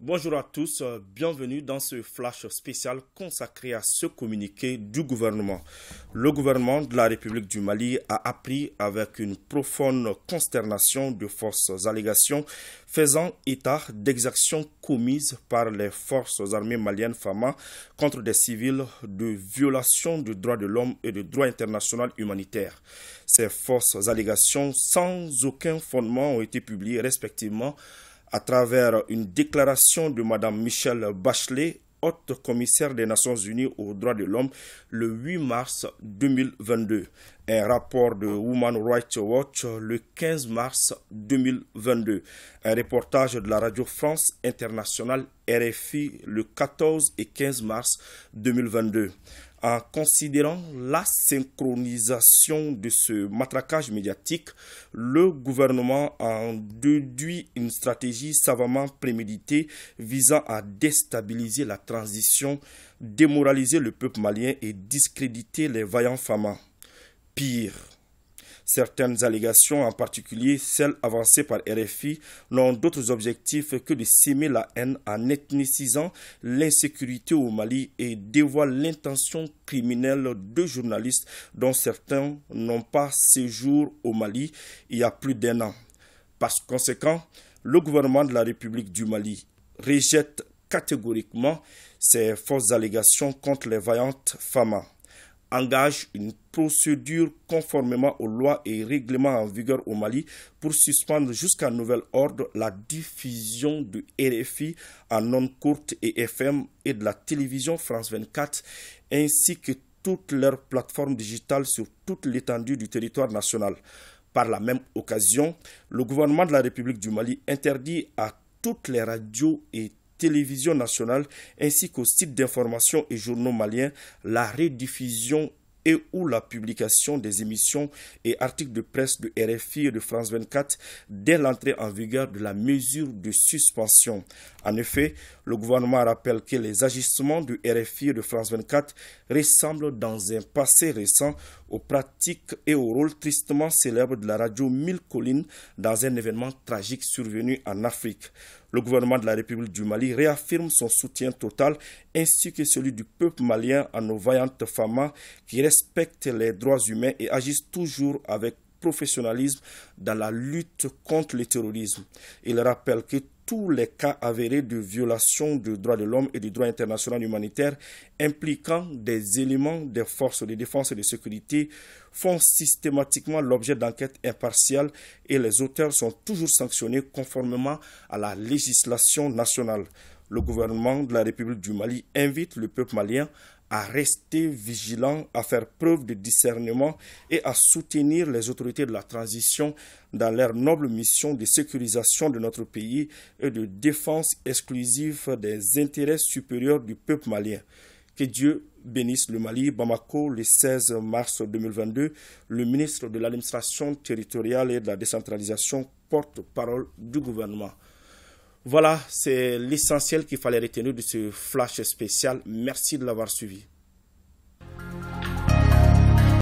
Bonjour à tous, euh, bienvenue dans ce flash spécial consacré à ce communiqué du gouvernement. Le gouvernement de la République du Mali a appris avec une profonde consternation de forces allégations faisant état d'exactions commises par les forces armées maliennes FAMA contre des civils de violation du droit de l'homme et du droit international humanitaire. Ces forces allégations sans aucun fondement ont été publiées respectivement à travers une déclaration de Mme Michelle Bachelet, haute commissaire des Nations Unies aux droits de l'homme, le 8 mars 2022. Un rapport de Women Rights Watch le 15 mars 2022. Un reportage de la Radio France Internationale RFI le 14 et 15 mars 2022 en considérant la synchronisation de ce matraquage médiatique, le gouvernement en déduit une stratégie savamment préméditée visant à déstabiliser la transition, démoraliser le peuple malien et discréditer les vaillants femmes. Pire, Certaines allégations, en particulier celles avancées par RFI, n'ont d'autres objectifs que de s'aimer la haine en ethnicisant l'insécurité au Mali et dévoile l'intention criminelle de journalistes dont certains n'ont pas séjour au Mali il y a plus d'un an. Par conséquent, le gouvernement de la République du Mali rejette catégoriquement ces fausses allégations contre les vaillantes FAMA engage une procédure conformément aux lois et règlements en vigueur au Mali pour suspendre jusqu'à nouvel ordre la diffusion de RFI en ondes courtes et FM et de la télévision France 24 ainsi que toutes leurs plateformes digitales sur toute l'étendue du territoire national. Par la même occasion, le gouvernement de la République du Mali interdit à toutes les radios et télévision nationale ainsi qu'aux sites d'information et journaux maliens la rediffusion et ou la publication des émissions et articles de presse de RFI et de France 24 dès l'entrée en vigueur de la mesure de suspension. En effet, le gouvernement rappelle que les agissements du RFI et de France 24 ressemblent dans un passé récent aux pratiques et au rôle tristement célèbre de la radio Mille Collines dans un événement tragique survenu en Afrique. Le gouvernement de la République du Mali réaffirme son soutien total ainsi que celui du peuple malien à nos vaillantes femmes qui respectent les droits humains et agissent toujours avec professionnalisme dans la lutte contre le terrorisme. Il rappelle que tous les cas avérés de violation du droit de l'homme et du droit international humanitaire impliquant des éléments des forces de défense et de sécurité font systématiquement l'objet d'enquêtes impartiales et les auteurs sont toujours sanctionnés conformément à la législation nationale le gouvernement de la République du Mali invite le peuple malien à rester vigilant, à faire preuve de discernement et à soutenir les autorités de la transition dans leur noble mission de sécurisation de notre pays et de défense exclusive des intérêts supérieurs du peuple malien. Que Dieu bénisse le Mali. Bamako, le 16 mars 2022, le ministre de l'administration territoriale et de la décentralisation porte-parole du gouvernement. Voilà, c'est l'essentiel qu'il fallait retenir de ce flash spécial. Merci de l'avoir suivi.